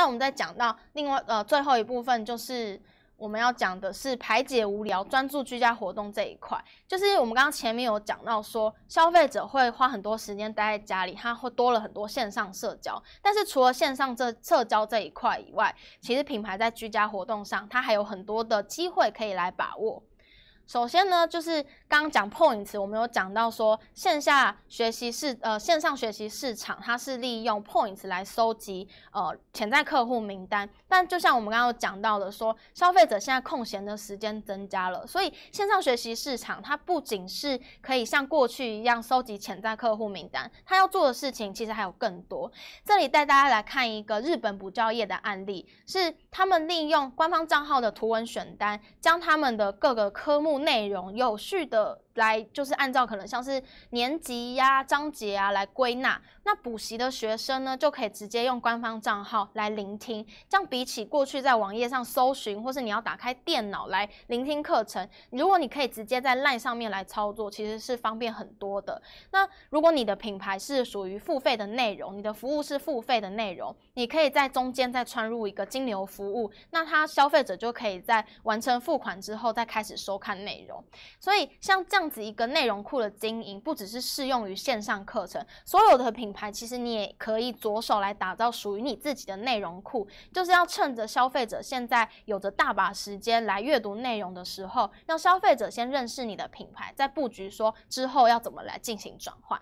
那我们再讲到另外呃最后一部分，就是我们要讲的是排解无聊、专注居家活动这一块。就是我们刚刚前面有讲到说，消费者会花很多时间待在家里，他会多了很多线上社交。但是除了线上这社交这一块以外，其实品牌在居家活动上，它还有很多的机会可以来把握。首先呢，就是刚刚讲 points，我们有讲到说，线下学习市呃线上学习市场，它是利用 points 来收集呃潜在客户名单。但就像我们刚刚讲到的，说消费者现在空闲的时间增加了，所以线上学习市场它不仅是可以像过去一样收集潜在客户名单，它要做的事情其实还有更多。这里带大家来看一个日本补教业的案例，是他们利用官方账号的图文选单，将他们的各个科目。内容有序的。来就是按照可能像是年级呀、章节啊来归纳，那补习的学生呢就可以直接用官方账号来聆听。这样比起过去在网页上搜寻，或是你要打开电脑来聆听课程，如果你可以直接在 LINE 上面来操作，其实是方便很多的。那如果你的品牌是属于付费的内容，你的服务是付费的内容，你可以在中间再穿入一个金牛服务，那它消费者就可以在完成付款之后再开始收看内容。所以像这样。一个内容库的经营，不只是适用于线上课程，所有的品牌其实你也可以着手来打造属于你自己的内容库，就是要趁着消费者现在有着大把时间来阅读内容的时候，让消费者先认识你的品牌，再布局说之后要怎么来进行转换。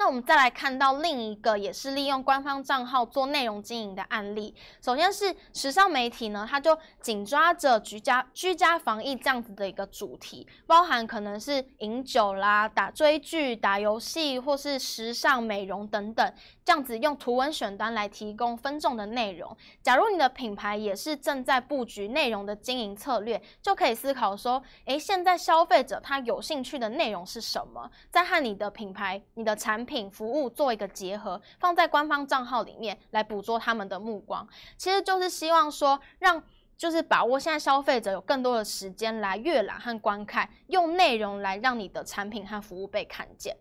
那我们再来看到另一个也是利用官方账号做内容经营的案例。首先是时尚媒体呢，它就紧抓着居家居家防疫这样子的一个主题，包含可能是饮酒啦、打追剧、打游戏或是时尚美容等等，这样子用图文选单来提供分众的内容。假如你的品牌也是正在布局内容的经营策略，就可以思考说：诶，现在消费者他有兴趣的内容是什么？在和你的品牌、你的产品服务做一个结合，放在官方账号里面来捕捉他们的目光，其实就是希望说，让就是把握现在消费者有更多的时间来阅览和观看，用内容来让你的产品和服务被看见。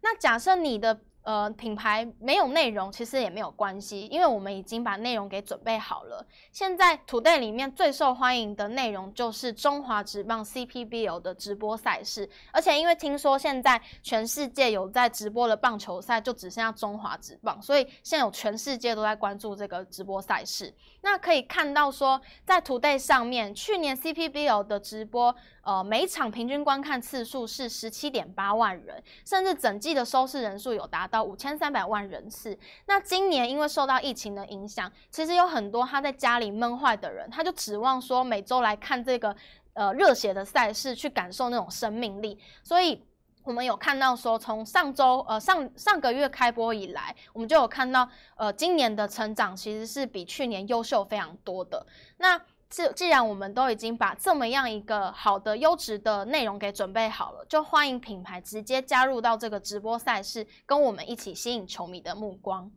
那假设你的呃，品牌没有内容其实也没有关系，因为我们已经把内容给准备好了。现在 Today 里面最受欢迎的内容就是中华职棒 CPBL 的直播赛事，而且因为听说现在全世界有在直播的棒球赛就只剩下中华职棒，所以现在有全世界都在关注这个直播赛事。那可以看到说，在 Today 上面，去年 CPBL 的直播，呃，每场平均观看次数是十七点八万人，甚至整季的收视人数有达。到五千三百万人次。那今年因为受到疫情的影响，其实有很多他在家里闷坏的人，他就指望说每周来看这个呃热血的赛事，去感受那种生命力。所以，我们有看到说，从上周呃上上个月开播以来，我们就有看到呃今年的成长其实是比去年优秀非常多的。那既既然我们都已经把这么样一个好的优质的内容给准备好了，就欢迎品牌直接加入到这个直播赛事，跟我们一起吸引球迷的目光。